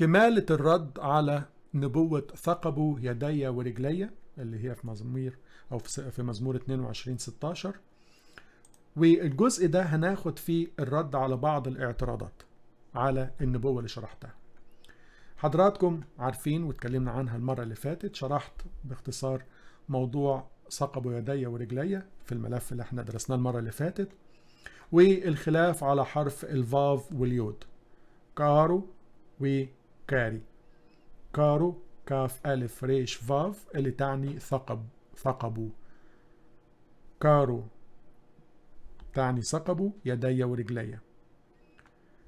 كمالة الرد على نبوة ثقبوا يدي ورجلي اللي هي في مزمير أو في مزمور 22 16 والجزء ده هناخد فيه الرد على بعض الاعتراضات على النبوة اللي شرحتها حضراتكم عارفين واتكلمنا عنها المرة اللي فاتت شرحت باختصار موضوع ثقبوا يدي ورجلي في الملف اللي احنا درسناه المرة اللي فاتت والخلاف على حرف الفاف واليود كارو كاري كارو كاف ألف ريش فاف اللي تعني ثقب ثقبو كارو تعني ثقبو يدي ورجلي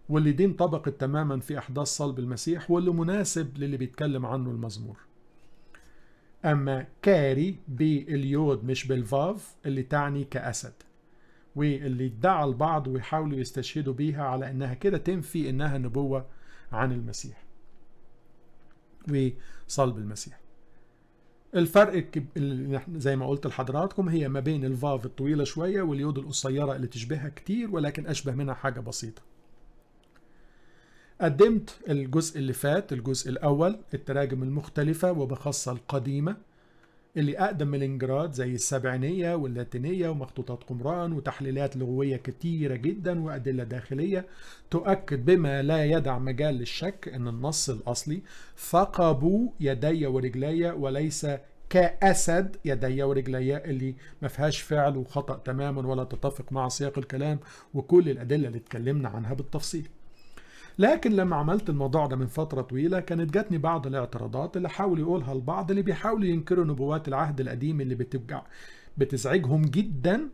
واللي دي انطبقت تماما في أحداث صلب المسيح واللي مناسب للي بيتكلم عنه المزمور أما كاري باليود مش بالفاف اللي تعني كأسد واللي ادعى البعض ويحاولوا يستشهدوا بيها على أنها كده تنفي أنها نبوة عن المسيح وصلب المسيح الفرق زي ما قلت لحضراتكم هي ما بين الفاف الطويلة شوية واليود القصيرة اللي تشبهها كتير ولكن أشبه منها حاجة بسيطة قدمت الجزء اللي فات الجزء الأول التراجم المختلفة وبخاصة القديمة اللي أقدم من الانجراد زي السبعينية واللاتينية ومخطوطات قمران وتحليلات لغوية كتيرة جدا وأدلة داخلية تؤكد بما لا يدع مجال للشك أن النص الأصلي ثقبوا يدي ورجلي وليس كأسد يدي ورجلي اللي ما فيهاش فعل وخطأ تماما ولا تتفق مع سياق الكلام وكل الأدلة اللي اتكلمنا عنها بالتفصيل لكن لما عملت الموضوع ده من فترة طويلة كانت جاتني بعض الاعتراضات اللي حاول يقولها البعض اللي بيحاولوا ينكروا نبوات العهد القديم اللي بتبقى بتزعجهم جدا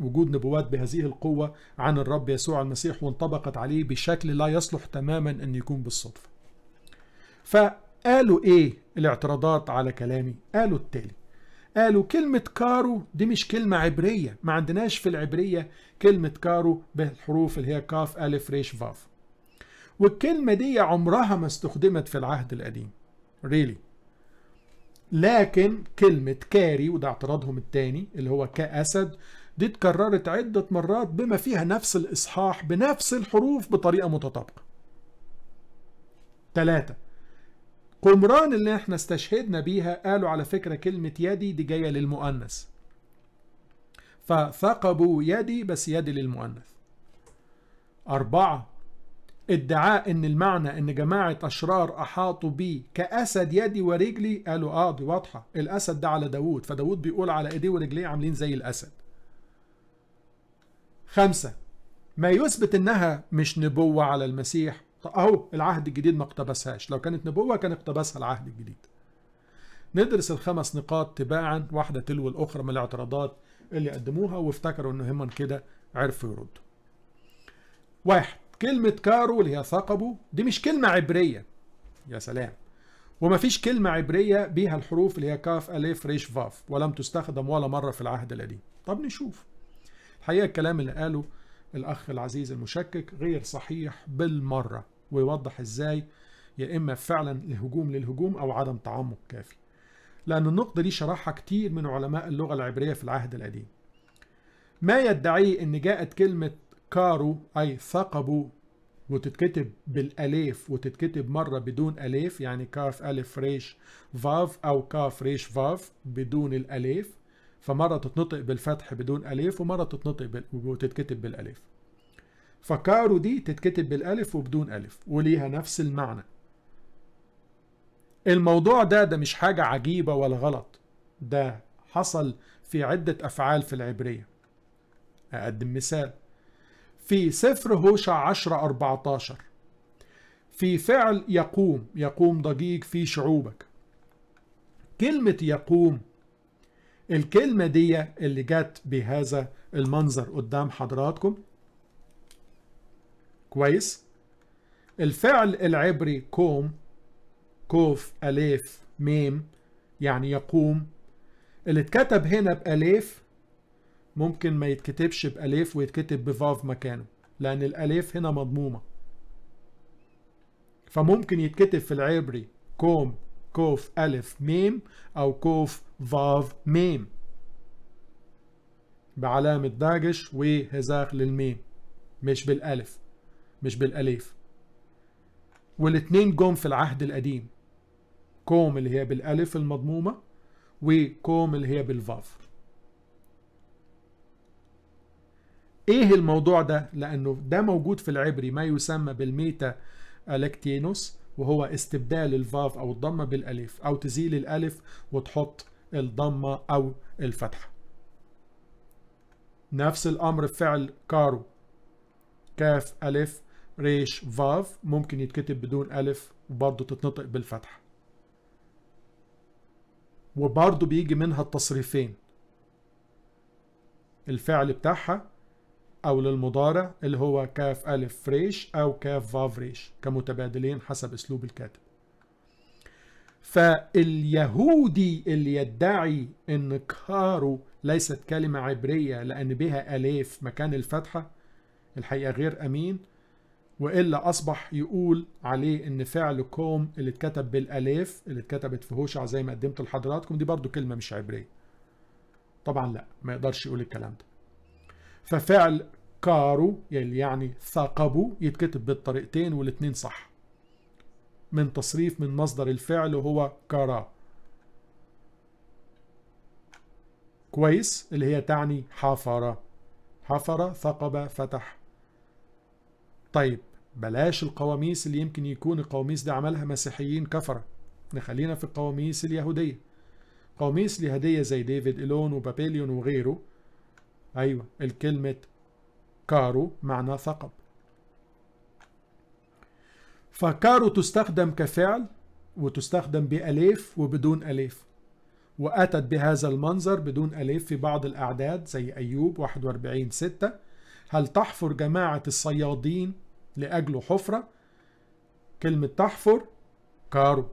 وجود نبوات بهذه القوة عن الرب يسوع المسيح وانطبقت عليه بشكل لا يصلح تماما أن يكون بالصدفة فقالوا إيه الاعتراضات على كلامي قالوا التالي قالوا كلمة كارو دي مش كلمة عبرية ما عندناش في العبرية كلمة كارو بالحروف اللي هي كاف ألف ريش فاف والكلمة دي عمرها ما استخدمت في العهد القديم ريلي really. لكن كلمة كاري وده اعتراضهم الثاني اللي هو كأسد دي اتكررت عدة مرات بما فيها نفس الإصحاح بنفس الحروف بطريقة متطابقة ثلاثة قمران اللي احنا استشهدنا بيها قالوا على فكرة كلمة يدي دي جاية للمؤنث فثقبوا يدي بس يدي للمؤنث أربعة ادعاء ان المعنى ان جماعة اشرار احاطوا بي كاسد يدي ورجلي قالوا اه دي واضحة الاسد ده على داوود فداوود بيقول على ايديه ورجليه عاملين زي الاسد خمسة ما يثبت انها مش نبوة على المسيح اهو العهد الجديد ما اقتبسهاش لو كانت نبوة كان اقتبسها العهد الجديد ندرس الخمس نقاط تباعا واحدة تلو الاخرى من الاعتراضات اللي قدموها وافتكروا ان هم كده عرفوا يردوا واحد كلمة كارو اللي هي ثقبه دي مش كلمة عبرية يا سلام ومفيش كلمة عبرية بيها الحروف اللي هي كاف ألف ريش فاف ولم تستخدم ولا مرة في العهد القديم طب نشوف الحقيقة الكلام اللي قاله الأخ العزيز المشكك غير صحيح بالمرة ويوضح إزاي يا إما فعلا الهجوم للهجوم أو عدم تعمق كافي لأن النقطة دي شرحها كتير من علماء اللغة العبرية في العهد القديم ما يدعيه أن جاءت كلمة كارو أي ثقبوا وتتكتب بالاليف وتتكتب مرة بدون اليف يعني كاف الف ريش فاف او كاف ريش فاف بدون الاليف فمرة تتنطق بالفتح بدون اليف ومرة تتنطق بال... وتتكتب بالاليف فكارو دي تتكتب بالالف وبدون الف وليها نفس المعنى الموضوع ده ده مش حاجة عجيبة ولا غلط ده حصل في عدة افعال في العبرية اقدم مثال في سفر هوشع 10 14 في فعل يقوم يقوم ضجيج في شعوبك كلمة يقوم الكلمة دي اللي جت بهذا المنظر قدام حضراتكم كويس الفعل العبري كوم كوف أليف ميم يعني يقوم اللي اتكتب هنا بأليف ممكن ما يتكتبش بأليف ويتكتب بفاف مكانه لأن الأليف هنا مضمومة فممكن يتكتب في العبري كوم كوف ألف ميم أو كوف فاف ميم بعلامة داجش وهزاخ للميم مش بالألف مش بالأليف والاتنين جم في العهد القديم كوم اللي هي بالألف المضمومة وكوم اللي هي بالفاف ايه الموضوع ده لانه ده موجود في العبري ما يسمى بالميتا الكتينوس وهو استبدال الفاف او الضمه بالالف او تزيل الالف وتحط الضمه او الفتحه نفس الامر فعل كارو كاف الف ريش فاف ممكن يتكتب بدون الف وبرضه تتنطق بالفتحه وبرضه بيجي منها التصريفين الفعل بتاعها أو للمضارع اللي هو كاف ألف ريش أو كاف فاف ريش كمتبادلين حسب أسلوب الكاتب فاليهودي اللي يدعي ان كارو ليست كلمة عبرية لأن بها أليف مكان الفتحة الحقيقة غير أمين وإلا أصبح يقول عليه إن فعل كوم اللي اتكتب بالأليف اللي اتكتبت في هوشع زي ما قدمت لحضراتكم دي برضو كلمة مش عبرية طبعا لا ما يقدرش يقول الكلام ده ففعل كارو يلي يعني ثاقبوا يتكتب بالطريقتين والاثنين صح من تصريف من مصدر الفعل وهو كارا كويس اللي هي تعني حفر حفر ثقب فتح طيب بلاش القواميس اللي يمكن يكون القواميس دي عملها مسيحيين كفرة نخلينا في القواميس اليهودية قواميس اليهودية زي ديفيد إلون وبابليون وغيره أيوة الكلمة كارو معنى ثقب فكارو تستخدم كفعل وتستخدم بأليف وبدون أليف وأتت بهذا المنظر بدون أليف في بعض الأعداد زي أيوب 41 6 هل تحفر جماعة الصيادين لأجله حفرة كلمة تحفر كارو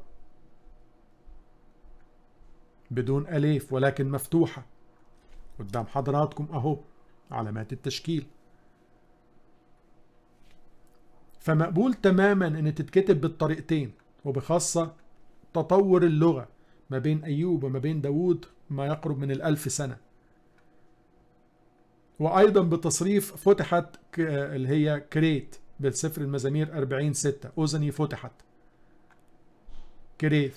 بدون أليف ولكن مفتوحة قدام حضراتكم أهو علامات التشكيل فمقبول تماما ان تتكتب بالطريقتين وبخاصة تطور اللغة ما بين أيوب وما بين داوود ما يقرب من الألف سنة وأيضا بتصريف فتحت اللي هي كريت بالسفر المزامير 40 6 أذني فتحت كريت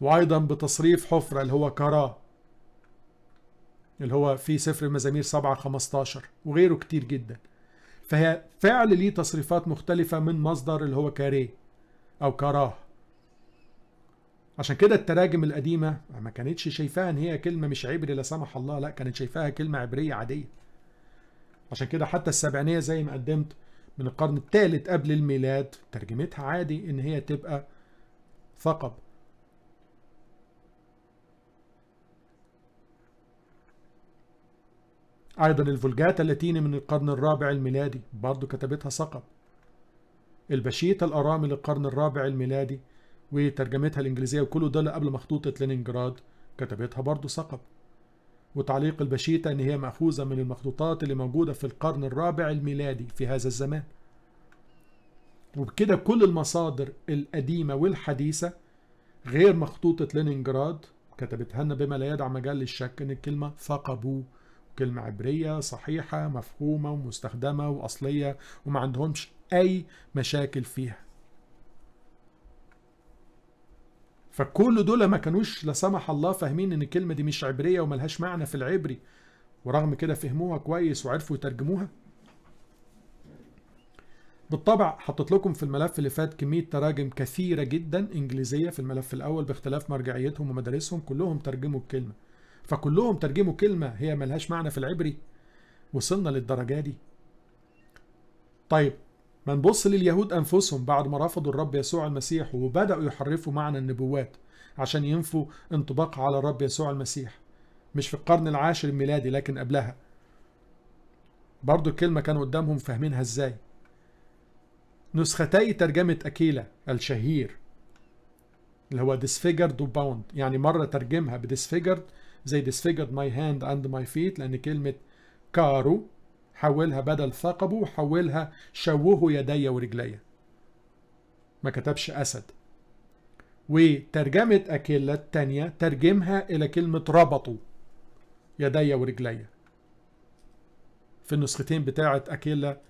وأيضا بتصريف حفرة اللي هو كرا اللي هو في سفر المزامير 7 15 وغيره كتير جداً فهي فعل ليه تصريفات مختلفة من مصدر اللي هو كاريه أو كراه عشان كده التراجم القديمة ما كانتش شايفاها إن هي كلمة مش عبري لا سمح الله لا كانت شايفاها كلمة عبرية عادية عشان كده حتى السبعينية زي ما قدمت من القرن الثالث قبل الميلاد ترجمتها عادي إن هي تبقى ثقب أيضا الفولجاتا اللاتيني من القرن الرابع الميلادي برضو كتبتها سقط البشيتا الأرامي للقرن الرابع الميلادي وترجمتها الإنجليزية وكله ده قبل مخطوطة لينينجراد كتبتها برضو سقط وتعليق البشيتا إن هي مأخوذة من المخطوطات اللي موجودة في القرن الرابع الميلادي في هذا الزمان وبكده كل المصادر القديمة والحديثة غير مخطوطة لينينجراد كتبتها لنا بما لا يدع مجال للشك إن الكلمة ثقبوا كلمة عبرية صحيحة مفهومة ومستخدمة وأصلية وما عندهمش أي مشاكل فيها فكل دول ما كانوش لا سمح الله فاهمين ان الكلمه دي مش عبريه وملهاش معنى في العبري ورغم كده فهموها كويس وعرفوا يترجموها بالطبع حطيت لكم في الملف اللي فات كميه تراجم كثيره جدا انجليزيه في الملف الاول باختلاف مرجعيتهم ومدارسهم كلهم ترجموا الكلمه فكلهم ترجموا كلمة هي ملهاش معنى في العبري وصلنا للدرجة دي طيب ما نبص لليهود أنفسهم بعد ما رفضوا الرب يسوع المسيح وبدأوا يحرفوا معنى النبوات عشان ينفوا انطباق على الرب يسوع المسيح مش في القرن العاشر الميلادي لكن قبلها برضو الكلمة كانوا قدامهم فاهمينها ازاي نسختي ترجمة أكيلا الشهير اللي هو disfigured وباوند يعني مرة ترجمها بديسفيجرد زي disfigured my hand and my feet لأن كلمة كارو حولها بدل ثقبه حولها شوهوا يدي ورجلي ما كتبش أسد وترجمة أكيلا الثانية ترجمها إلى كلمة ربطوا يدي ورجلي في النسختين بتاعة أكيلا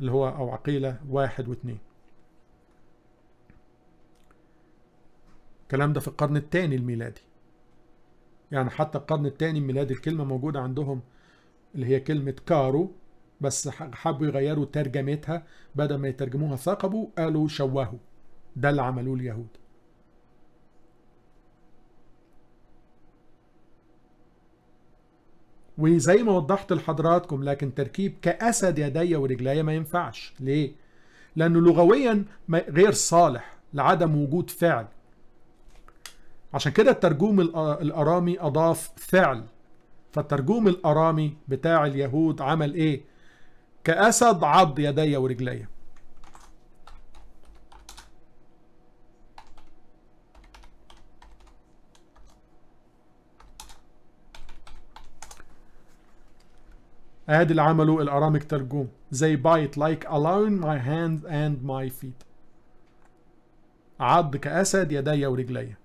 اللي هو أو عقيلة واحد واثنين الكلام ده في القرن الثاني الميلادي يعني حتى القرن الثاني ميلاد الكلمة موجودة عندهم اللي هي كلمة كارو بس حبوا يغيروا ترجمتها بدل ما يترجموها ثقبوا قالوا شوهوا ده اللي عملوه اليهود وزي ما وضحت لحضراتكم لكن تركيب كأسد يدي ورجلي ما ينفعش ليه؟ لأنه لغويا غير صالح لعدم وجود فعل عشان كده الترجوم الارامي اضاف فعل فالترجوم الارامي بتاع اليهود عمل ايه كاسد عض يدي ورجلي ادي اللي عمله الاراميك ترجوم زي بايت لايك allowing my hands and my feet عض كاسد يدي ورجلي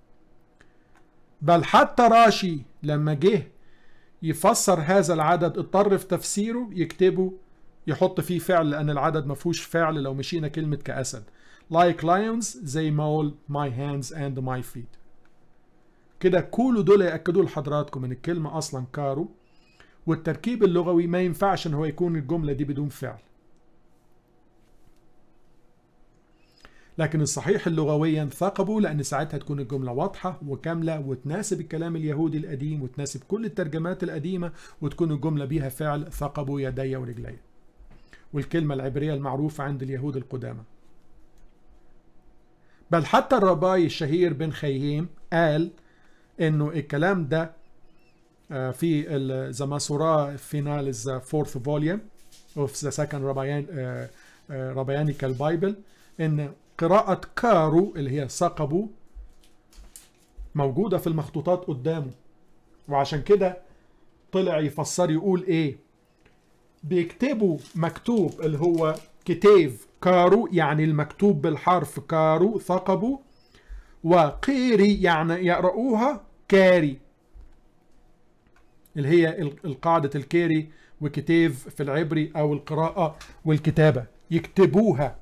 بل حتى راشي لما جه يفسر هذا العدد اضطر في تفسيره يكتبه يحط فيه فعل لان العدد ما فيهوش فعل لو مشينا كلمه كاسد like lions they maul my hands and my feet كده كل دول ياكدوا لحضراتكم ان الكلمه اصلا كارو والتركيب اللغوي ما ينفعش ان هو يكون الجمله دي بدون فعل لكن الصحيح اللغويا ثقبوا لأن ساعتها تكون الجملة واضحة وكاملة وتناسب الكلام اليهودي القديم وتناسب كل الترجمات القديمة وتكون الجملة بيها فعل ثقبوا يدي ورجلي والكلمة العبرية المعروفة عند اليهود القدامى بل حتى الرباي الشهير بن خييم قال انه الكلام ده آه، في ذا ماسورا فينال ذا فورث فوليوم اوف ذا سكند ربيان ربيانيكال بايبل ان قراءة كارو اللي هي ثقبوا موجودة في المخطوطات قدامه وعشان كده طلع يفسر يقول ايه بيكتبوا مكتوب اللي هو كتيف كارو يعني المكتوب بالحرف كارو ثقبوا وقيري يعني يقرؤوها كاري اللي هي القاعدة الكيري وكتيف في العبري أو القراءة والكتابة يكتبوها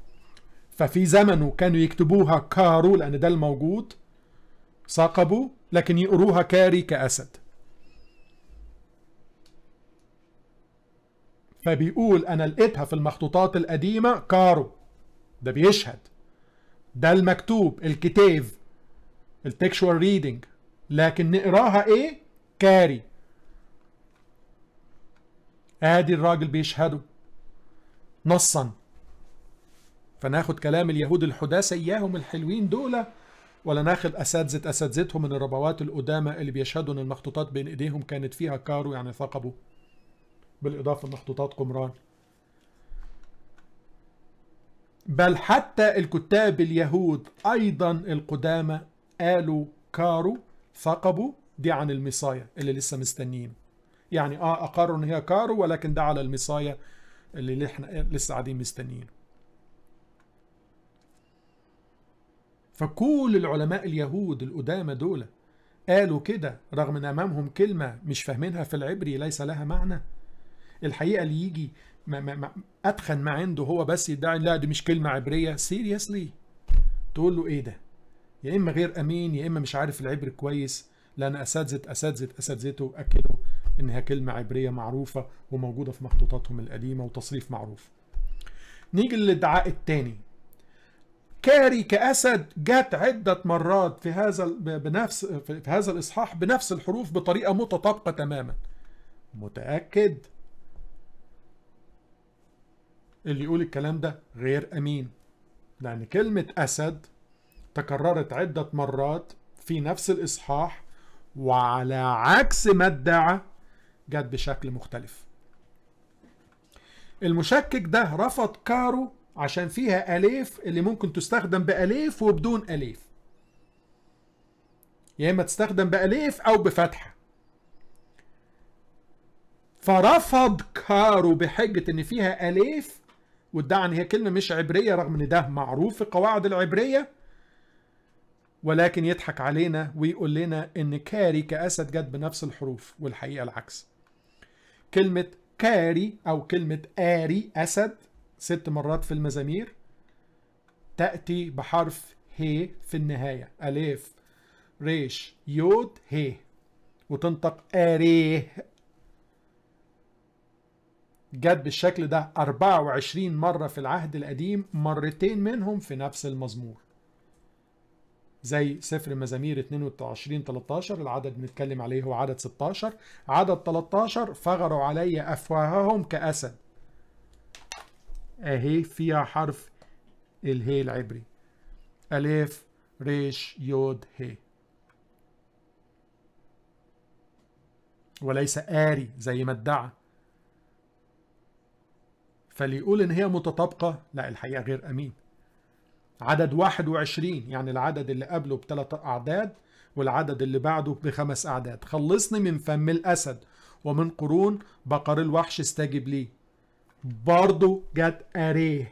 ففي زمنه كانوا يكتبوها كارو لأن ده الموجود ثقبوا لكن يقروها كاري كأسد فبيقول أنا لقيتها في المخطوطات القديمة كارو ده بيشهد ده المكتوب الكتاب التكشوال ريدنج لكن نقراها ايه كاري ادي الراجل بيشهده نصا فناخد كلام اليهود الحداثة إياهم الحلوين دول ولا ناخد أساتذة أساتذتهم من الربوات القدامى اللي بيشهدوا إن المخطوطات بين إيديهم كانت فيها كارو يعني ثقبوا بالإضافة لمخطوطات قمران بل حتى الكتاب اليهود أيضا القدامى قالوا كارو ثقبوا دي عن المصايا اللي لسه مستنيين يعني اه اقروا ان هي كارو ولكن ده على المصايا اللي احنا لسه قاعدين مستنيين فكل العلماء اليهود القدامى دول قالوا كده رغم ان امامهم كلمه مش فاهمينها في العبري ليس لها معنى الحقيقه اللي يجي ما ما ما اتخن ما عنده هو بس يدعي لا دي مش كلمه عبريه سيريسلي تقول له ايه ده يا اما غير امين يا اما مش عارف العبري كويس لان اساتذه اساتذه اساتذته اكدوا انها كلمه عبريه معروفه وموجوده في مخطوطاتهم القديمه وتصريف معروف نيجي للادعاء الثاني كاري كأسد جت عدة مرات في هذا بنفس في هذا الإصحاح بنفس الحروف بطريقة متطابقة تماما متأكد اللي يقول الكلام ده غير أمين لأن كلمة أسد تكررت عدة مرات في نفس الإصحاح وعلى عكس ما ادعى جت بشكل مختلف المشكك ده رفض كارو عشان فيها أليف اللي ممكن تستخدم بأليف وبدون أليف يا إما تستخدم بأليف أو بفتحة فرفض كارو بحجة إن فيها أليف وادعى إن هي كلمة مش عبرية رغم إن ده معروف في القواعد العبرية ولكن يضحك علينا ويقول لنا إن كاري كأسد جت بنفس الحروف والحقيقة العكس كلمة كاري أو كلمة آري أسد ست مرات في المزامير تأتي بحرف ه في النهاية ألف ريش يود ه وتنطق آريه جت بالشكل ده 24 مرة في العهد القديم مرتين منهم في نفس المزمور زي سفر مزامير 22 13 العدد بنتكلم عليه هو عدد 16 عدد 13 فغروا علي أفواههم كأسد اهي فيها حرف اله العبري ألف ريش يود هي وليس آري زي ما ادعى فاللي يقول ان هي متطابقة لا الحقيقة غير امين عدد 21 يعني العدد اللي قبله بثلاث اعداد والعدد اللي بعده بخمس اعداد خلصني من فم الاسد ومن قرون بقر الوحش استجب لي برضو جت اريه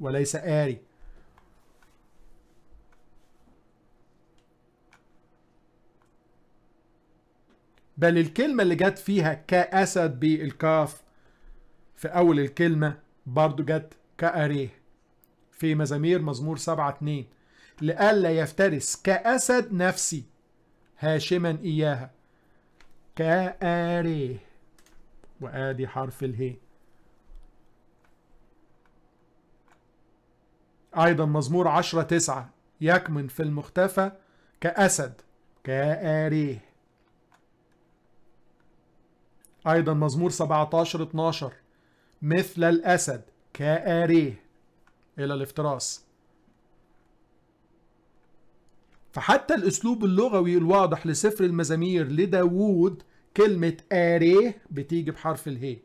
وليس اري بل الكلمة اللي جت فيها كأسد بالكاف في أول الكلمة برضو جت كأريه في مزامير مزمور سبعة اتنين لئلا يفترس كأسد نفسي هاشما إياها كأريه وآدي حرف الهي أيضا مزمور عشرة تسعة يكمن في المختفى كأسد كأريه أيضا مزمور 17 12 مثل الأسد كأريه إلى الافتراس فحتى الأسلوب اللغوي الواضح لسفر المزامير لداوود كلمة آريه بتيجي بحرف الهي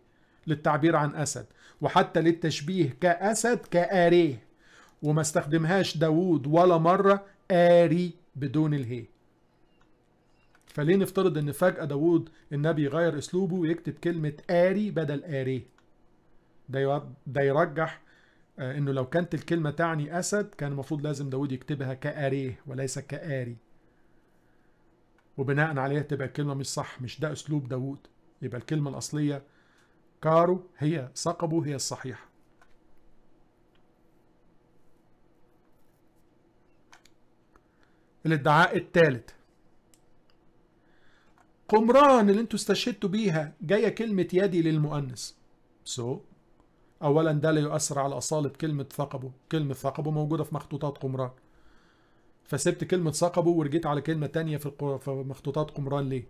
للتعبير عن أسد وحتى للتشبيه كأسد كآريه وما استخدمهاش داوود ولا مرة آري بدون الهي فليه نفترض ان فجأة داوود النبي يغير اسلوبه ويكتب كلمة آري بدل آري ده, ده يرجح آه، انه لو كانت الكلمة تعني اسد كان المفروض لازم داوود يكتبها كآريه وليس كآري وبناء عليها تبقى الكلمة مش صح مش ده اسلوب داوود يبقى الكلمة الاصلية كارو هي ثقبه هي الصحيحة الادعاء الثالث قمران اللي انتوا استشهدتوا بيها جايه كلمه يدي للمؤنث سو so, اولا ده لا يؤثر على اصاله كلمه ثقبه كلمه ثقبه موجوده في مخطوطات قمران فسبت كلمه ثقبه ورجيت على كلمه تانية في مخطوطات قمران ليه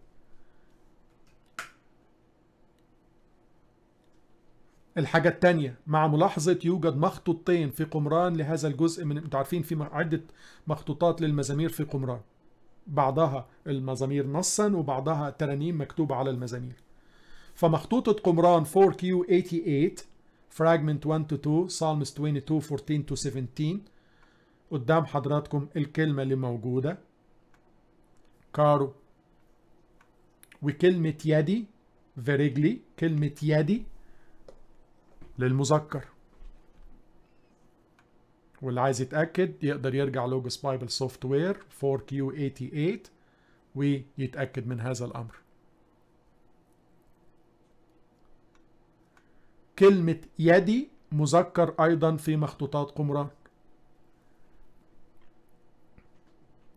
الحاجة التانية مع ملاحظة يوجد مخطوطين في قمران لهذا الجزء من انتوا عارفين في عدة مخطوطات للمزامير في قمران بعضها المزامير نصا وبعضها ترانيم مكتوبة على المزامير فمخطوطة قمران 4Q88 فراجمنت 1 to 2 Psalms 22 14 to 17 قدام حضراتكم الكلمة اللي موجودة كارو وكلمة يدي فيريجلي كلمة يدي للمذكر واللي عايز يتأكد يقدر يرجع لوجوس بايبل سوفت وير 4Q88 ويتأكد من هذا الأمر كلمة يدي مذكر أيضا في مخطوطات قمران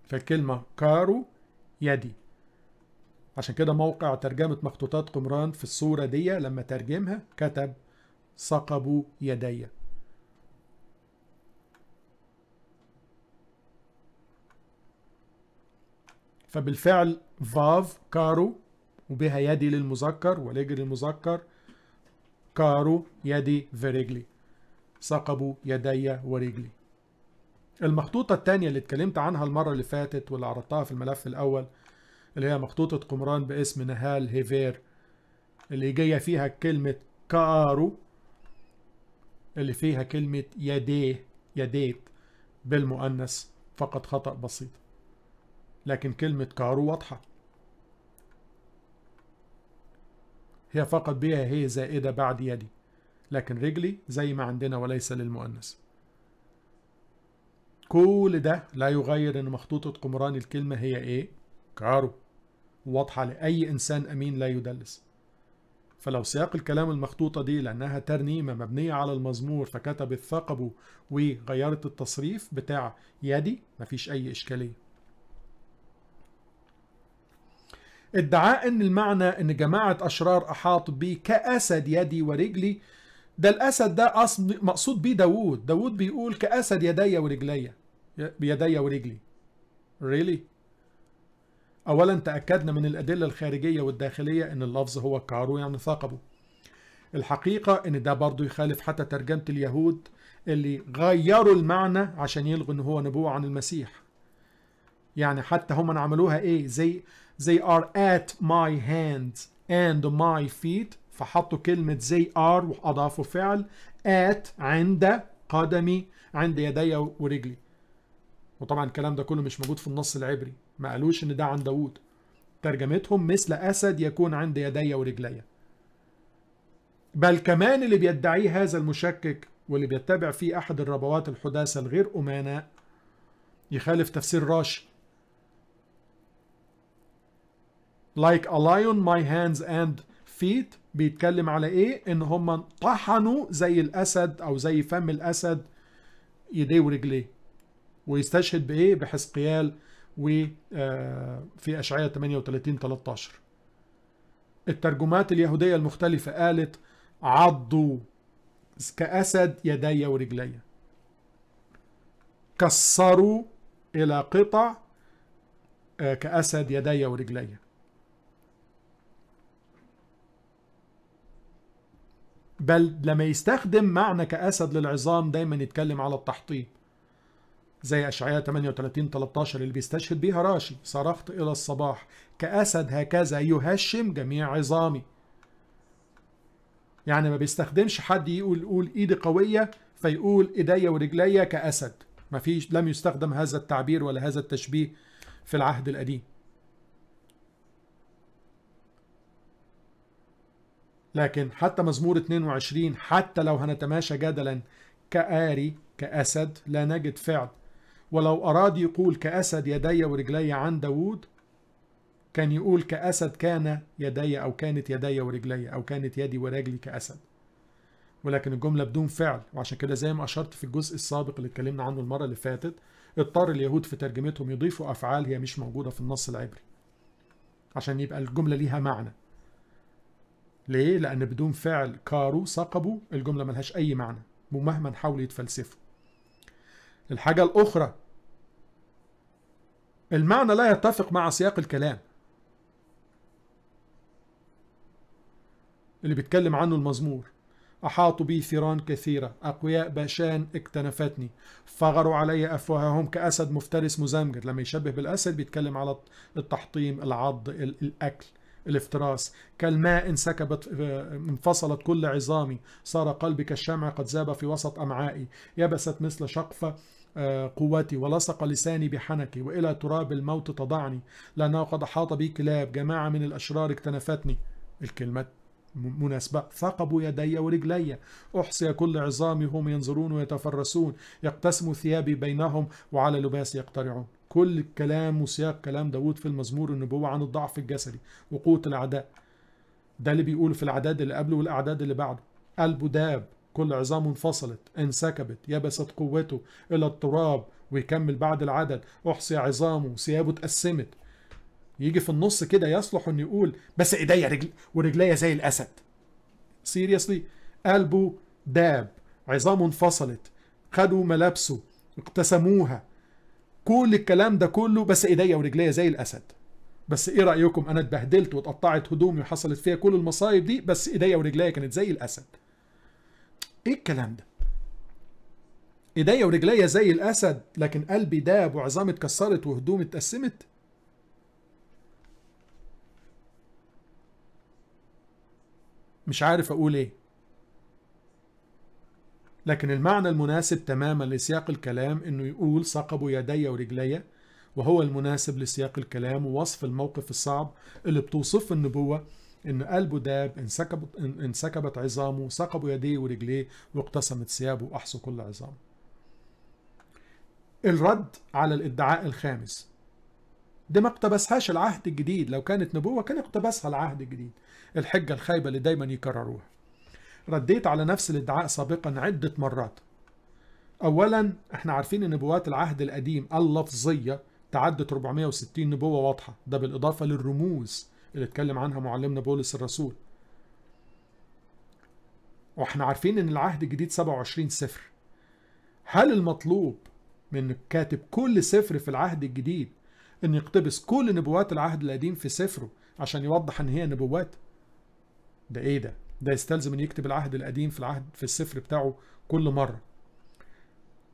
فكلمة كارو يدي عشان كده موقع ترجمة مخطوطات قمران في الصورة دي لما ترجمها كتب صقبوا يدي فبالفعل فاف كارو وبها يدي للمذكر ورجل المذكر كارو يدي فيرجلي سقبوا يدي ورجلي المخطوطة الثانية اللي اتكلمت عنها المرة اللي فاتت واللي عرضتها في الملف الأول اللي هي مخطوطة قمران باسم نهال هيفير اللي جاية فيها كلمة كارو اللي فيها كلمة يديه يديت بالمؤنث فقط خطأ بسيط لكن كلمة كارو واضحة هي فقط بها هي زائدة بعد يدي لكن رجلي زي ما عندنا وليس للمؤنث كل ده لا يغير ان مخطوطة قمران الكلمة هي ايه؟ كارو واضحة لأي إنسان أمين لا يدلس فلو سياق الكلام المخطوطة دي لأنها ترنيمة مبنية على المزمور فكتب الثقب وغيرت التصريف بتاع يدي مفيش أي إشكالية ادعاء ان المعنى ان جماعة اشرار احاطوا بي كاسد يدي ورجلي ده الاسد ده اصل مقصود بيه داوود داوود بيقول كاسد يدي ورجلي بيدي ورجلي really أولا تأكدنا من الأدلة الخارجية والداخلية أن اللفظ هو كارو يعني ثقبه الحقيقة أن ده برضه يخالف حتى ترجمة اليهود اللي غيروا المعنى عشان يلغوا أن هو نبوة عن المسيح يعني حتى هم عملوها إيه زي they are at my hands and my feet فحطوا كلمة زي are وأضافوا فعل at عند قدمي عند يدي ورجلي وطبعا الكلام ده كله مش موجود في النص العبري ما قالوش ان ده عن داوود ترجمتهم مثل أسد يكون عند يدي ورجلي بل كمان اللي بيدعيه هذا المشكك واللي بيتبع فيه أحد الربوات الحداثة الغير امانه يخالف تفسير راشي like a lion my hands and feet بيتكلم على ايه ان هم طحنوا زي الاسد او زي فم الاسد يديه ورجليه ويستشهد بايه بحسقيال وفي آه، أشعية 38 13 الترجمات اليهودية المختلفة قالت عضوا كأسد يدي ورجلي كسروا إلى قطع آه، كأسد يدي ورجلي بل لما يستخدم معنى كأسد للعظام دايما يتكلم على التحطيم زي أشعياء 38 13 اللي بيستشهد بيها راشي صرخت إلى الصباح كأسد هكذا يهشم جميع عظامي يعني ما بيستخدمش حد يقول قول ايدي قوية فيقول ايديا ورجليا كأسد ما فيش لم يستخدم هذا التعبير ولا هذا التشبيه في العهد القديم لكن حتى مزمور 22 حتى لو هنتماشى جدلا كآري كأسد لا نجد فعل ولو أراد يقول كأسد يدي ورجلي عن داوود كان يقول كأسد كان يدي أو كانت يدي ورجلي أو كانت يدي ورجلي كأسد ولكن الجملة بدون فعل وعشان كده زي ما أشرت في الجزء السابق اللي اتكلمنا عنه المرة اللي فاتت اضطر اليهود في ترجمتهم يضيفوا أفعال هي مش موجودة في النص العبري عشان يبقى الجملة ليها معنى ليه؟ لأن بدون فعل كارو ثقبوا الجملة ملهاش أي معنى ومهما حاولوا يتفلسفوا الحاجة الأخرى المعنى لا يتفق مع سياق الكلام اللي بيتكلم عنه المزمور أحاطوا بي ثيران كثيرة أقوياء باشان اكتنفتني فغروا علي أفواههم كأسد مفترس مزمجر لما يشبه بالأسد بيتكلم على التحطيم العض الأكل الافتراس كالماء انسكبت آه، انفصلت كل عظامي صار قلبي كالشمع قد ذاب في وسط أمعائي يبست مثل شقفة آه، قوتي ولصق لساني بحنكي وإلى تراب الموت تضعني لأنه قد أحاط بي كلاب جماعة من الأشرار اكتنفتني الكلمة مناسبة ثقبوا يدي ورجلي أحصي كل عظامي هم ينظرون ويتفرسون يقتسم ثيابي بينهم وعلى لباسي يقترعون كل الكلام وسياق كلام داود في المزمور النبوة عن الضعف الجسدي وقوة الأعداء ده اللي بيقول في الأعداد اللي قبله والأعداد اللي بعده قلبه داب كل عظامه انفصلت انسكبت يبست قوته إلى التراب ويكمل بعد العدد أحصي عظامه ثيابه اتقسمت يجي في النص كده يصلح انه يقول بس ايديا رجل ورجليا زي الاسد سيريسلي قلبه داب عظامه انفصلت خدوا ملابسه اقتسموها كل الكلام ده كله بس ايديا ورجليا زي الاسد بس ايه رايكم انا اتبهدلت واتقطعت هدومي وحصلت فيها كل المصايب دي بس ايديا ورجليا كانت زي الاسد ايه الكلام ده ايديا ورجليا زي الاسد لكن قلبي داب وعظامي اتكسرت وهدومي اتقسمت مش عارف اقول ايه لكن المعنى المناسب تماما لسياق الكلام انه يقول ثقبوا يدي ورجلي وهو المناسب لسياق الكلام ووصف الموقف الصعب اللي بتوصف النبوة ان قلبه داب انسكبت انسكبت عظامه سقبوا يديه ورجليه واقتسمت ثيابه واحصوا كل عظام الرد على الادعاء الخامس دي ما اقتبسهاش العهد الجديد لو كانت نبوة كان اقتبسها العهد الجديد الحجة الخايبة اللي دايما يكرروها رديت على نفس الادعاء سابقا عدة مرات اولا احنا عارفين ان نبوات العهد القديم اللفظية تعدت 460 نبوة واضحة ده بالاضافة للرموز اللي اتكلم عنها معلمنا بولس الرسول واحنا عارفين ان العهد الجديد 27 سفر هل المطلوب من كاتب كل سفر في العهد الجديد ان يقتبس كل نبوات العهد القديم في سفره عشان يوضح ان هي نبوات ده ايه ده ده يستلزم ان يكتب العهد القديم في العهد في السفر بتاعه كل مره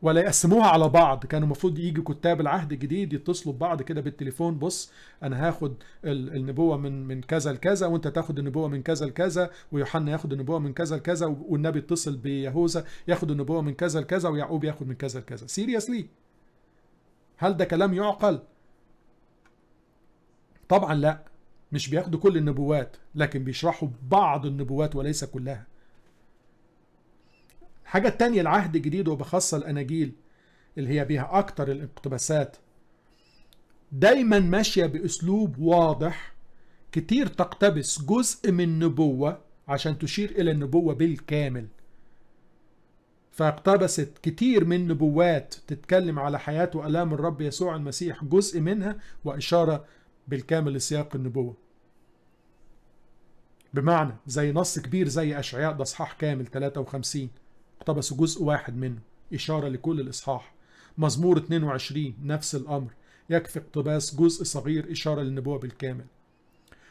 ولا يقسموها على بعض كانوا المفروض يجي كتاب العهد الجديد يتصلوا ببعض كده بالتليفون بص انا هاخد النبوه من من كذا لكذا وانت تاخد النبوه من كذا لكذا ويوحنا ياخد النبوه من كذا لكذا والنبي يتصل بيهوذا ياخد النبوه من كذا لكذا ويعقوب ياخد من كذا لكذا سيريسلي هل ده كلام يعقل طبعا لا مش بياخدوا كل النبوات لكن بيشرحوا بعض النبوات وليس كلها الحاجة التانية العهد الجديد وبخاصة الأناجيل اللي هي بيها أكتر الاقتباسات دايما ماشية بأسلوب واضح كتير تقتبس جزء من نبوة عشان تشير إلى النبوة بالكامل فاقتبست كتير من نبوات تتكلم على حياة وألام الرب يسوع المسيح جزء منها وإشارة بالكامل لسياق النبوة بمعنى زي نص كبير زي أشعياء ده اصحاح كامل 53 اقتبس جزء واحد منه إشارة لكل الإصحاح مزمور 22 نفس الأمر يكفي اقتباس جزء صغير إشارة للنبوة بالكامل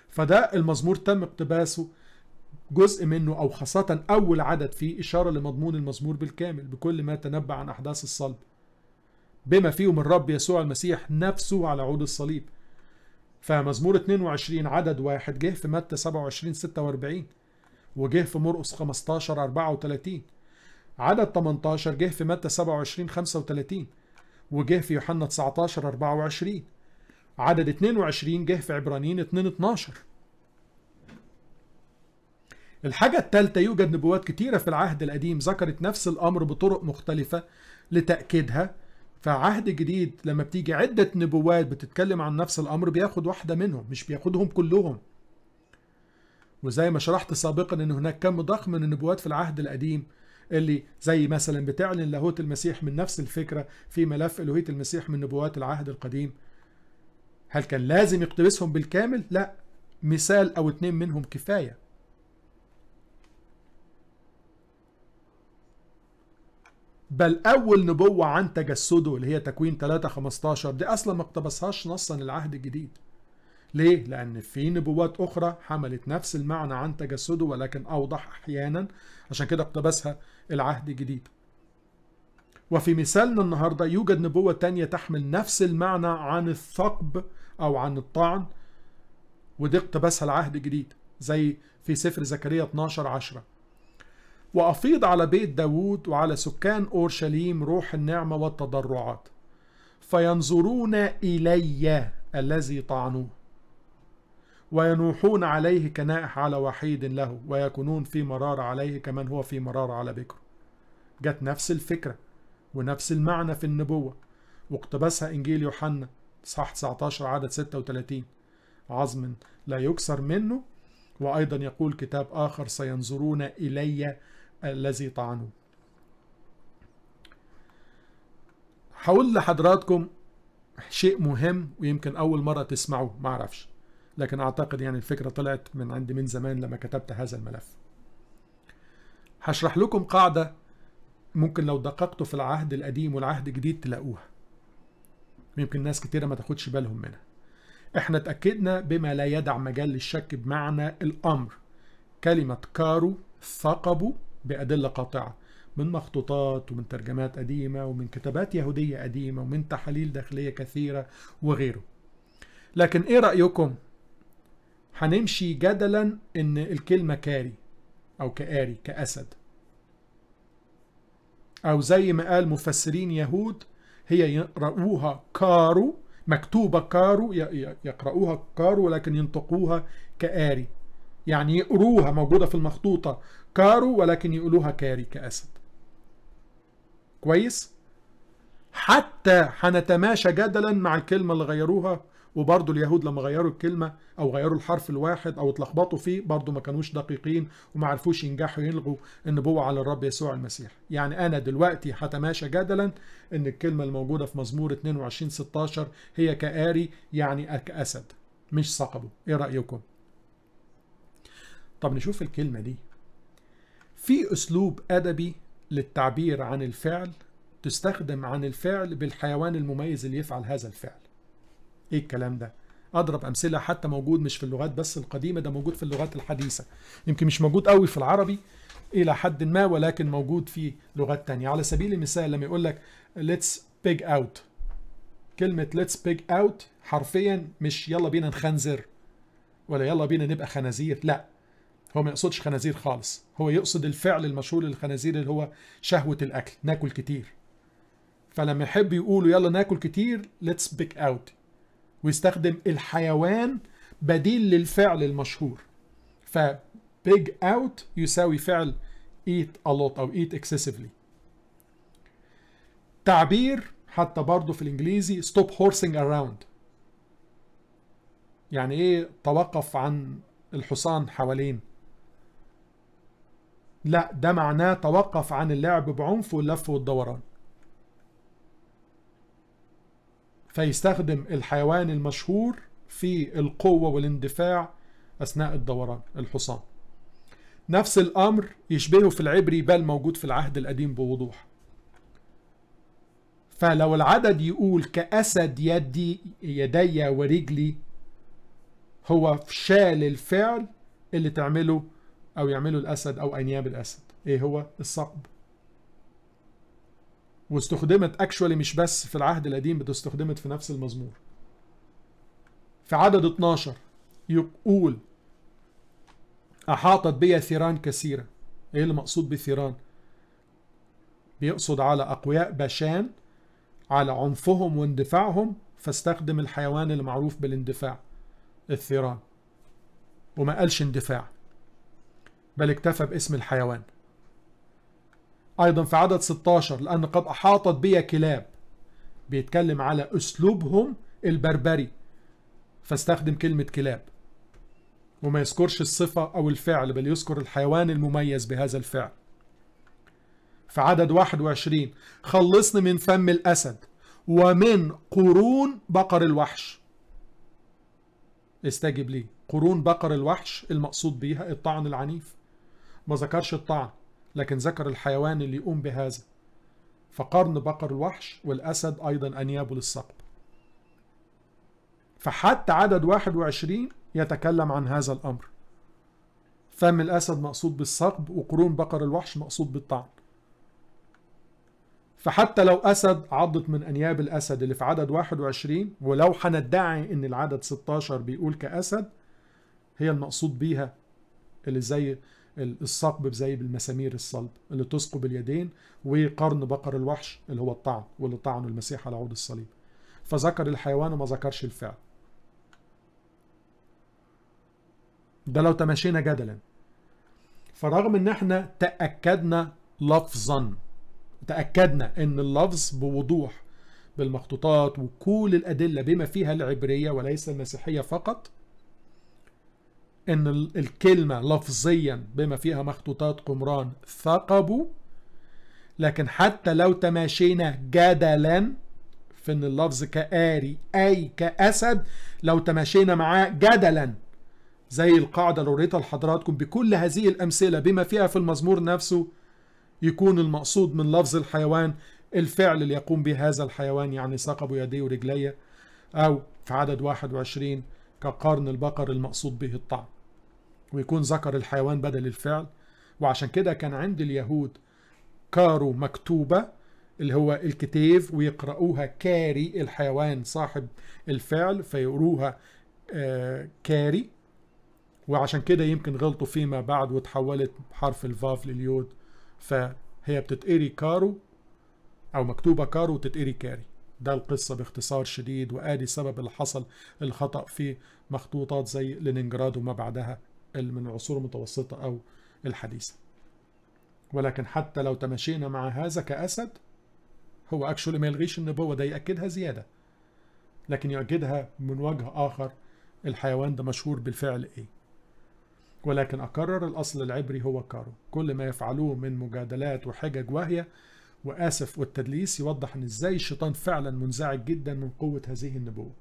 فده المزمور تم اقتباسه جزء منه أو خاصة أول عدد فيه إشارة لمضمون المزمور بالكامل بكل ما تنبأ عن أحداث الصلب بما فيهم الرب يسوع المسيح نفسه على عود الصليب فمزمور 22 عدد واحد جه في متى 27 46 وجه في مرقس 15 34 عدد 18 جه في متى 27 35 وجه في يوحنا 19 24 عدد 22 جه في عبرانيين 2 12 الحاجة الثالثة يوجد نبوات كتيرة في العهد القديم ذكرت نفس الأمر بطرق مختلفة لتأكيدها فعهد جديد لما بتيجي عدة نبوات بتتكلم عن نفس الأمر بياخد واحدة منهم مش بياخدهم كلهم وزي ما شرحت سابقا ان هناك كم ضخم من النبوات في العهد القديم اللي زي مثلا بتعلن لاهوت المسيح من نفس الفكرة في ملف ألوهية المسيح من نبوات العهد القديم هل كان لازم يقتبسهم بالكامل؟ لا مثال أو اتنين منهم كفاية بل أول نبوة عن تجسده اللي هي تكوين 3-15 دي أصلا ما اقتبسهاش نصا العهد الجديد ليه؟ لأن في نبوات أخرى حملت نفس المعنى عن تجسده ولكن أوضح أحيانا عشان كده اقتبسها العهد الجديد وفي مثالنا النهاردة يوجد نبوة تانية تحمل نفس المعنى عن الثقب أو عن الطعن ودي اقتبسها العهد الجديد زي في سفر زكريا 12 10 وأفيض على بيت داوود وعلى سكان أورشليم روح النعمة والتضرعات فينظرون إلي الذي طعنوه وينوحون عليه كنائح على وحيد له ويكونون في مرار عليه كمن هو في مرار على بكر جت نفس الفكرة ونفس المعنى في النبوة واقتبسها إنجيل يوحنا صح 19 عدد 36 عظم لا يكسر منه وأيضا يقول كتاب آخر سينظرون إلي الذي طعنوا هقول لحضراتكم شيء مهم ويمكن أول مرة تسمعوه معرفش لكن أعتقد يعني الفكرة طلعت من عندي من زمان لما كتبت هذا الملف هشرح لكم قاعدة ممكن لو دققتوا في العهد القديم والعهد الجديد تلاقوها يمكن ناس كتيرة ما تاخدش بالهم منها احنا اتأكدنا بما لا يدع مجال للشك بمعنى الأمر كلمة كارو ثقبوا بأدلة قاطعة من مخطوطات ومن ترجمات قديمة ومن كتابات يهودية قديمة ومن تحاليل داخلية كثيرة وغيره لكن ايه رأيكم هنمشي جدلا ان الكلمة كاري او كآري كأسد أو زي ما قال مفسرين يهود هي يقرؤوها كارو مكتوبة كارو يقرؤوها كارو ولكن ينطقوها كآري يعني يقروها موجودة في المخطوطة كارو ولكن يقولوها كاري كأسد كويس حتى هنتماشى جدلا مع الكلمة اللي غيروها وبرضه اليهود لما غيروا الكلمه او غيروا الحرف الواحد او اتلخبطوا فيه برضه ما كانوش دقيقين وما عرفوش ينجحوا يلغوا النبوه على الرب يسوع المسيح يعني انا دلوقتي هتماشى جدلا ان الكلمه الموجوده في مزمور 22 16 هي كآري يعني كأسد مش صقبه ايه رايكم طب نشوف الكلمه دي في اسلوب ادبي للتعبير عن الفعل تستخدم عن الفعل بالحيوان المميز اللي يفعل هذا الفعل ايه الكلام ده اضرب امثله حتى موجود مش في اللغات بس القديمه ده موجود في اللغات الحديثه يمكن مش موجود قوي في العربي الى حد ما ولكن موجود في لغات تانية على سبيل المثال لما يقول لك let's pig out كلمه let's pig out حرفيا مش يلا بينا نخنزر ولا يلا بينا نبقى خنازير لا هو ما يقصدش خنازير خالص هو يقصد الفعل المشهور للخنازير اللي هو شهوه الاكل ناكل كتير فلما يحب يقولوا يلا ناكل كتير let's pick out ويستخدم الحيوان بديل للفعل المشهور ف big out يساوي فعل eat a lot أو eat excessively تعبير حتى برضه في الإنجليزي stop horsing around يعني إيه توقف عن الحصان حوالين لا ده معناه توقف عن اللعب بعنف واللف والدوران فيستخدم الحيوان المشهور في القوة والاندفاع أثناء الدوران الحصان نفس الأمر يشبهه في العبري بل موجود في العهد القديم بوضوح فلو العدد يقول كأسد يدي يدي ورجلي هو شال الفعل اللي تعمله أو يعمله الأسد أو أنياب الأسد إيه هو الصقب واستخدمت اكشوالي مش بس في العهد القديم بتستخدمت في نفس المزمور في عدد 12 يقول احاطت بي ثيران كثيره ايه اللي مقصود بثيران بيقصد على اقوياء بشان على عنفهم واندفاعهم فاستخدم الحيوان المعروف بالاندفاع الثيران وما قالش اندفاع بل اكتفى باسم الحيوان أيضا في عدد 16 لأن قد أحاطت بي كلاب بيتكلم على أسلوبهم البربري فاستخدم كلمة كلاب وما يذكرش الصفة أو الفعل بل يذكر الحيوان المميز بهذا الفعل في عدد 21 خلصني من فم الأسد ومن قرون بقر الوحش استجب ليه قرون بقر الوحش المقصود بيها الطعن العنيف ما ذكرش الطعن لكن ذكر الحيوان اللي يقوم بهذا فقرن بقر الوحش والأسد أيضا أنياب للصقب فحتى عدد 21 يتكلم عن هذا الأمر فم الأسد مقصود بالصقب وقرون بقر الوحش مقصود بالطعن فحتى لو أسد عضت من أنياب الأسد اللي في عدد 21 ولو هندعي إن العدد 16 بيقول كأسد هي المقصود بيها اللي زي الثقب زي بالمسامير الصلب اللي تثقب اليدين وقرن بقر الوحش اللي هو الطعن واللي طعنه المسيح على عود الصليب فذكر الحيوان وما ذكرش الفعل ده لو تماشينا جدلا فرغم ان احنا تأكدنا لفظا تأكدنا ان اللفظ بوضوح بالمخطوطات وكل الأدلة بما فيها العبرية وليس المسيحية فقط ان الكلمة لفظيا بما فيها مخطوطات قمران ثقبوا لكن حتى لو تماشينا جدلا في ان اللفظ كآري اي كأسد لو تماشينا معاه جدلا زي القاعدة اللي وريتها لحضراتكم بكل هذه الأمثلة بما فيها في المزمور نفسه يكون المقصود من لفظ الحيوان الفعل اللي يقوم به هذا الحيوان يعني ثقبوا يديه ورجليه أو في عدد 21 كقرن البقر المقصود به الطعم ويكون ذكر الحيوان بدل الفعل وعشان كده كان عند اليهود كارو مكتوبة اللي هو الكتيف ويقرأوها كاري الحيوان صاحب الفعل فيقروها آه، كاري وعشان كده يمكن غلطوا فيما بعد وتحولت حرف الفاف لليود فهي بتتقري كارو او مكتوبة كارو وتتقري كاري ده القصة باختصار شديد وآدي سبب اللي حصل الخطأ في مخطوطات زي لينينجراد وما بعدها من العصور المتوسطة أو الحديثة ولكن حتى لو تماشينا مع هذا كأسد هو اكشولي ما يلغيش النبوة ده يأكدها زيادة لكن يؤكدها من وجه آخر الحيوان ده مشهور بالفعل إيه ولكن أكرر الأصل العبري هو كارو كل ما يفعلوه من مجادلات وحجج واهية وآسف والتدليس يوضح أن إزاي الشيطان فعلا منزعج جدا من قوة هذه النبوة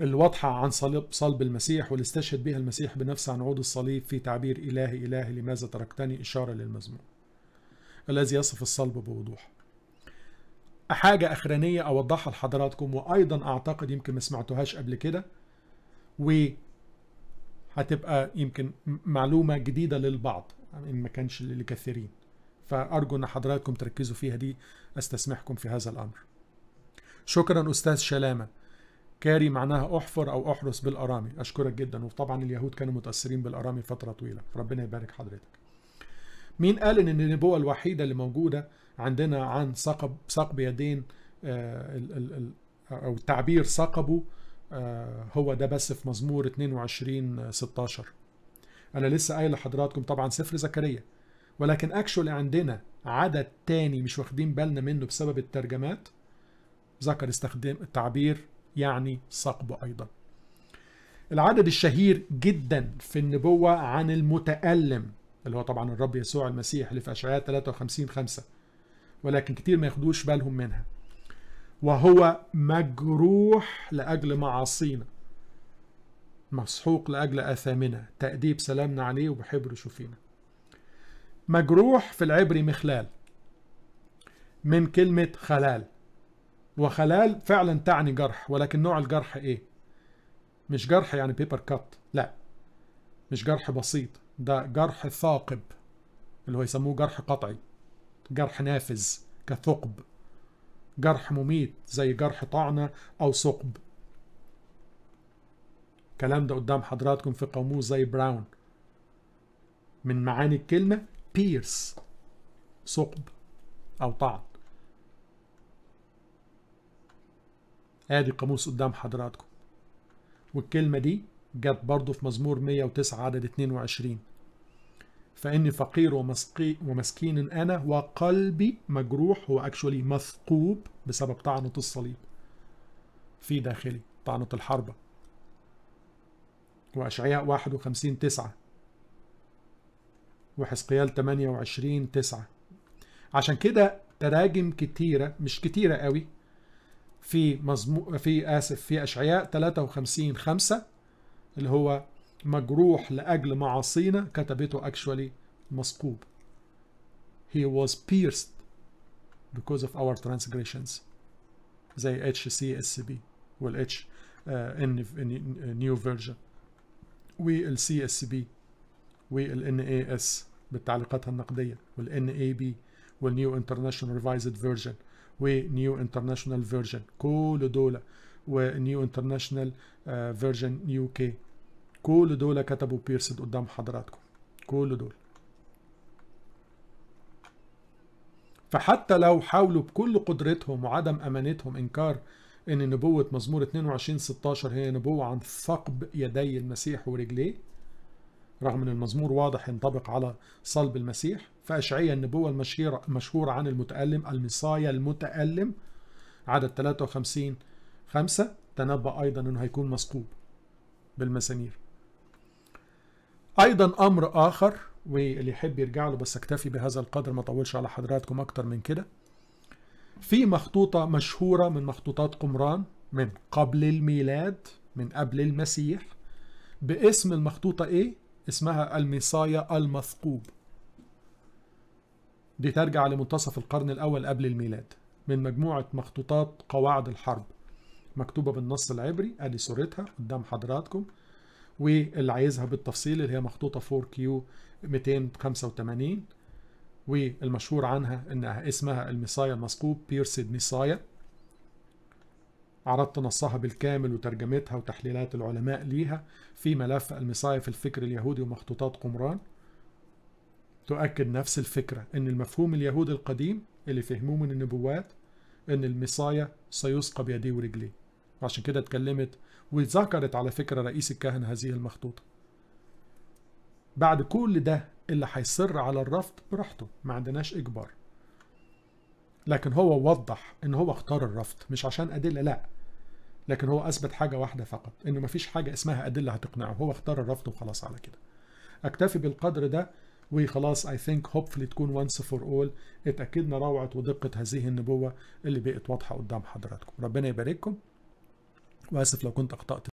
الواضحة عن صلب, صلب المسيح واللي استشهد بها المسيح بنفسه عن عود الصليب في تعبير إله إله لماذا تركتني إشارة للمزمور الذي يصف الصلب بوضوح حاجة أخرانية أوضحها لحضراتكم وأيضا أعتقد يمكن ما سمعتوهاش قبل كده و هتبقى يمكن معلومة جديدة للبعض إن يعني ما كانش للكثيرين فأرجو أن حضراتكم تركزوا فيها دي أستسمحكم في هذا الأمر شكرا أستاذ شلامة كاري معناها أحفر أو أحرس بالأرامي أشكرك جدا وطبعا اليهود كانوا متأثرين بالأرامي فترة طويلة ربنا يبارك حضرتك مين قال ان النبوة الوحيدة اللي موجودة عندنا عن ثقب ثقب يدين آه، او تعبير ثقبه آه، هو ده بس في مزمور 22 16 انا لسه قايل لحضراتكم طبعا سفر زكريا ولكن اكشولي عندنا عدد تاني مش واخدين بالنا منه بسبب الترجمات ذكر استخدام التعبير يعني ثقب ايضا العدد الشهير جدا في النبوة عن المتألم اللي هو طبعا الرب يسوع المسيح اللي في أشعياء 53 5 ولكن كتير ما ياخدوش بالهم منها وهو مجروح لأجل معاصينا مسحوق لأجل أثامنا تأديب سلامنا عليه وبحبره شوفينا مجروح في العبري مخلال من كلمة خلال وخلال فعلا تعني جرح ولكن نوع الجرح ايه مش جرح يعني بيبر كات لا مش جرح بسيط ده جرح ثاقب اللي هو يسموه جرح قطعي جرح نافذ كثقب جرح مميت زي جرح طعنة أو ثقب الكلام ده قدام حضراتكم في قاموس زي براون من معاني الكلمة بيرس ثقب أو طعن ادي القاموس قدام حضراتكم والكلمة دي جت برضه في مزمور 109 عدد 22 فإني فقير ومسقي ومسكين أنا وقلبي مجروح هو اكشولي مثقوب بسبب طعنة الصليب في داخلي طعنة الحربة وأشعياء 51 9 وحسقيال 28 9 عشان كده تراجم كتيرة مش كتيرة قوي في مزمو في آسف في أشعياء 53 5 اللي هو مجروح لأجل معاصينا كتبته اكشولي مثقوب he was pierced because of our transgressions زي HCSB وال H اس بي والان اي اس بالتعليقات النقديه والان اي بي والنيو انترناشونال ريفايزد فيرجن ونيو انترناشونال فيرجن كل دول ونيو انترناشونال آه، فيرجن يو كي كل دول كتبوا بيرسد قدام حضراتكم كل دول فحتى لو حاولوا بكل قدرتهم وعدم امانتهم انكار ان نبوه مزمور 22 16 هي نبوه عن ثقب يدي المسيح ورجليه رغم أن المزمور واضح ينطبق على صلب المسيح فأشعية النبوة المشهورة, المشهورة عن المتألم المصايا المتألم عدد 53 5 تنبأ أيضا أنه هيكون مسكوب بالمسامير أيضا أمر آخر واللي يحب يرجع له بس أكتفي بهذا القدر ما أطولش على حضراتكم أكتر من كده في مخطوطة مشهورة من مخطوطات قمران من قبل الميلاد من قبل المسيح باسم المخطوطة إيه؟ اسمها المصايا المثقوب دي ترجع لمنتصف القرن الأول قبل الميلاد من مجموعة مخطوطات قواعد الحرب مكتوبة بالنص العبري أدي صورتها قدام حضراتكم واللي عايزها بالتفصيل اللي هي مخطوطة 4Q 285 والمشهور عنها إنها اسمها المصايا المثقوب بيرسيد مصايا عرضت نصها بالكامل وترجمتها وتحليلات العلماء ليها في ملف المصايف الفكر اليهودي ومخطوطات قمران تؤكد نفس الفكرة أن المفهوم اليهودي القديم اللي فهموه من النبوات أن المصايا سيسقى بيديه ورجليه وعشان كده اتكلمت وذكرت على فكرة رئيس الكهنة هذه المخطوطة بعد كل ده اللي هيصر على الرفض براحته ما عندناش إجبار لكن هو وضح ان هو اختار الرفض مش عشان ادله لا لكن هو اثبت حاجه واحده فقط ان مفيش حاجه اسمها ادله هتقنعه هو اختار الرفض وخلاص على كده اكتفي بالقدر ده وخلاص اي ثينك هوبفلي تكون وانس فور اول اتاكدنا روعه ودقه هذه النبوه اللي بقت واضحه قدام حضراتكم ربنا يبارككم واسف لو كنت اخطات